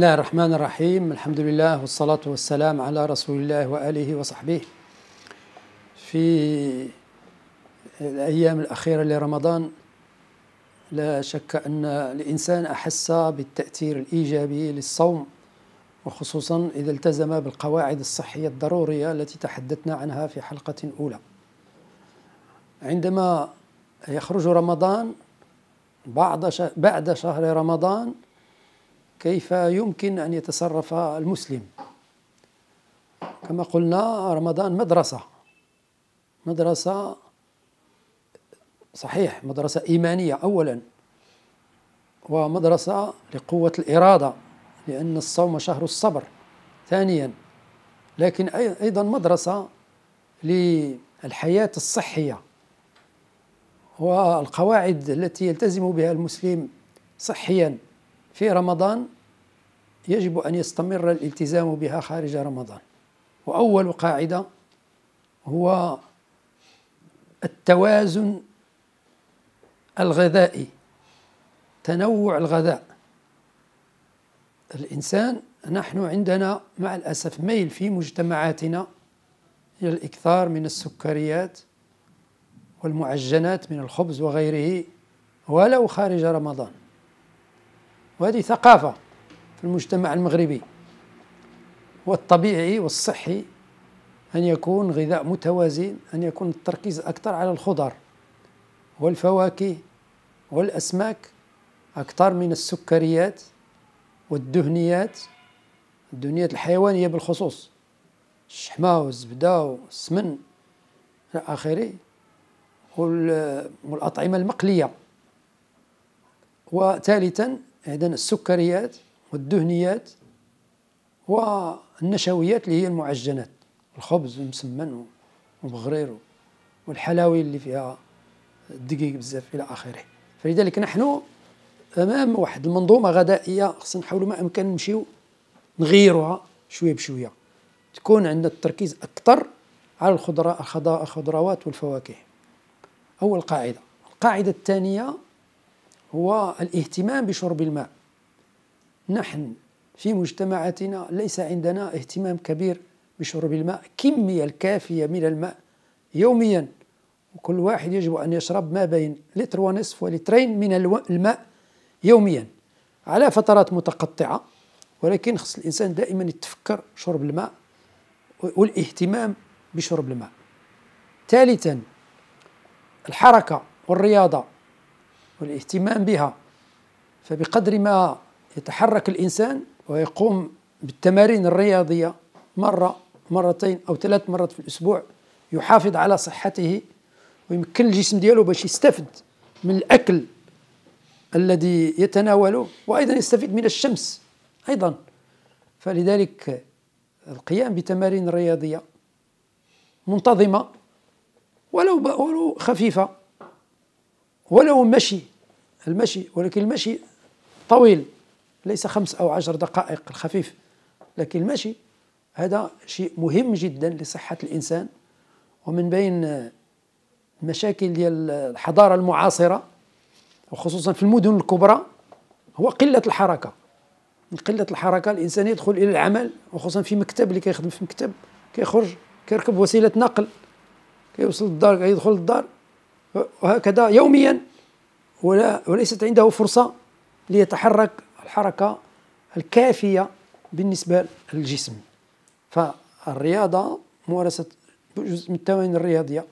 الله الرحمن الرحيم الحمد لله والصلاة والسلام على رسول الله وآله وصحبه في الأيام الأخيرة لرمضان لا شك أن الإنسان أحس بالتأثير الإيجابي للصوم وخصوصا إذا التزم بالقواعد الصحية الضرورية التي تحدثنا عنها في حلقة أولى عندما يخرج رمضان بعد بعد شهر رمضان كيف يمكن أن يتصرف المسلم كما قلنا رمضان مدرسة مدرسة صحيح مدرسة إيمانية أولا ومدرسة لقوة الإرادة لأن الصوم شهر الصبر ثانيا لكن أيضا مدرسة للحياة الصحية والقواعد التي يلتزم بها المسلم صحيا في رمضان يجب أن يستمر الالتزام بها خارج رمضان وأول قاعدة هو التوازن الغذائي تنوع الغذاء الإنسان نحن عندنا مع الأسف ميل في مجتمعاتنا إلى الإكثار من السكريات والمعجنات من الخبز وغيره ولو خارج رمضان وهذه ثقافة في المجتمع المغربي والطبيعي والصحي أن يكون غذاء متوازن أن يكون التركيز أكثر على الخضر والفواكه والأسماك أكثر من السكريات والدهنيات الدهنيات الحيوانية بالخصوص الشحمة والزبدة والسمن إلى آخره والأطعمة المقلية وثالثا اذا السكريات والدهنيات والنشويات اللي هي المعجنات الخبز والمسمن والبغرير والحلاوي اللي فيها الدقيق بزاف الى اخره فلذلك نحن امام واحد المنظومه غذائيه خصنا نحاولوا ما امكن نمشيو نغيروها شويه بشويه تكون عندنا التركيز اكثر على الخضراء الخضروات والفواكه اول قاعده القاعده الثانيه هو الاهتمام بشرب الماء نحن في مجتمعاتنا ليس عندنا اهتمام كبير بشرب الماء كمية الكافية من الماء يوميا وكل واحد يجب أن يشرب ما بين لتر ونصف ولترين من الماء يوميا على فترات متقطعة ولكن خص الإنسان دائما يتفكر شرب الماء والاهتمام بشرب الماء ثالثا الحركة والرياضة والاهتمام بها فبقدر ما يتحرك الإنسان ويقوم بالتمارين الرياضية مرة مرتين أو ثلاث مرات في الأسبوع يحافظ على صحته ويمكن الجسم ديالو باش يستفد من الأكل الذي يتناوله وأيضا يستفيد من الشمس أيضا فلذلك القيام بتمارين رياضية منتظمة ولو ولو خفيفة ولو مشي المشي ولكن المشي طويل ليس خمس أو عشر دقائق الخفيف لكن المشي هذا شيء مهم جدا لصحة الإنسان ومن بين المشاكل ديال الحضارة المعاصرة وخصوصا في المدن الكبرى هو قلة الحركة من قلة الحركة الإنسان يدخل إلى العمل وخصوصا في مكتب اللي كيخدم في مكتب كيخرج كيركب وسيلة نقل كيوصل الدار كيدخل الدار وهكذا يوميا ولا وليست عنده فرصة ليتحرك الحركة الكافية بالنسبة للجسم فالرياضة ممارسة جزء من التمارين الرياضية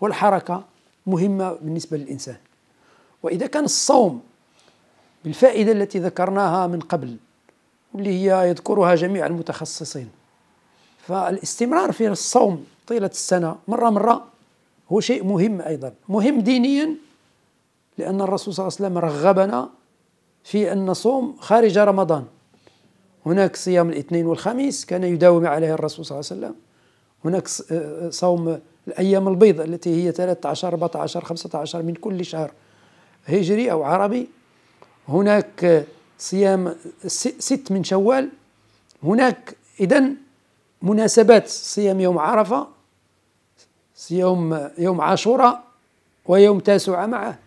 والحركة مهمة بالنسبة للإنسان وإذا كان الصوم بالفائدة التي ذكرناها من قبل واللي هي يذكرها جميع المتخصصين فالاستمرار في الصوم طيلة السنة مرة مرة هو شيء مهم أيضا مهم دينيا لأن الرسول صلى الله عليه وسلم رغبنا في أن نصوم خارج رمضان هناك صيام الاثنين والخميس كان يداوم عليه الرسول صلى الله عليه وسلم هناك آه، آه، صوم الأيام البيض التي هي 13 14 15 من كل شهر هجري أو عربي هناك صيام ست من شوال هناك إذن مناسبات صيام يوم عرفة صيام يوم عاشوراء ويوم تاسع معه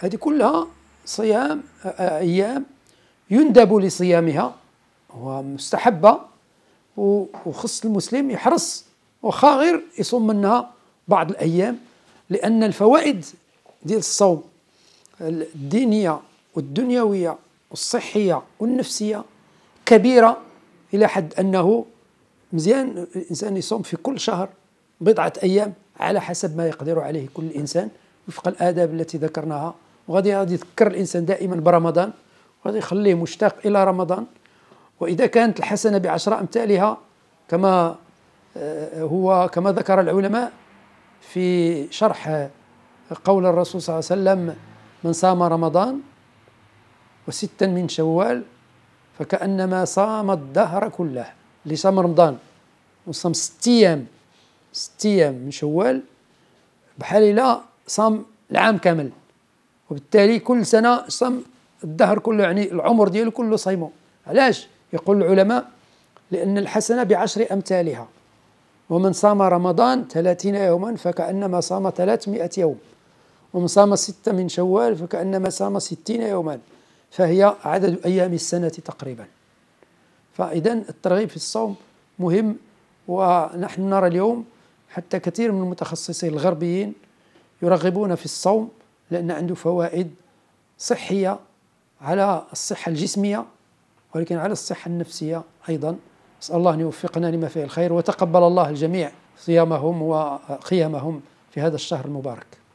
هذه كلها صيام أيام يندب لصيامها ومستحبة وخص المسلم يحرص وخا غير يصوم منها بعض الأيام لأن الفوائد ديال الصوم الدينية والدنيوية والصحية والنفسية كبيرة إلى حد أنه مزيان الإنسان يصوم في كل شهر بضعة أيام على حسب ما يقدر عليه كل إنسان وفق الآداب التي ذكرناها وغادي غادي يذكر الانسان دائما برمضان وغادي يخليه مشتاق الى رمضان واذا كانت الحسنه بعشره امثالها كما آه، هو كما ذكر العلماء في شرح قول الرسول صلى الله عليه وسلم من صام رمضان وستا من شوال فكأنما صام الدهر كله اللي صام رمضان وصام ست أيام ست أيام من شوال بحال إلا صام العام كامل وبالتالي كل سنه صم الدهر كله يعني العمر ديالو كله صيمو علاش يقول العلماء لان الحسنه بعشر امثالها ومن صام رمضان ثلاثين يوما فكأنما صام ثلاثمائة يوم ومن صام ستة من شوال فكأنما صام ستين يوما فهي عدد أيام السنة تقريبا فإذا الترغيب في الصوم مهم ونحن نرى اليوم حتى كثير من المتخصصين الغربيين يرغبون في الصوم لأن عنده فوائد صحية على الصحة الجسمية ولكن على الصحة النفسية أيضا نسأل الله أن يوفقنا لما فيه الخير وتقبل الله الجميع صيامهم وقيامهم في هذا الشهر المبارك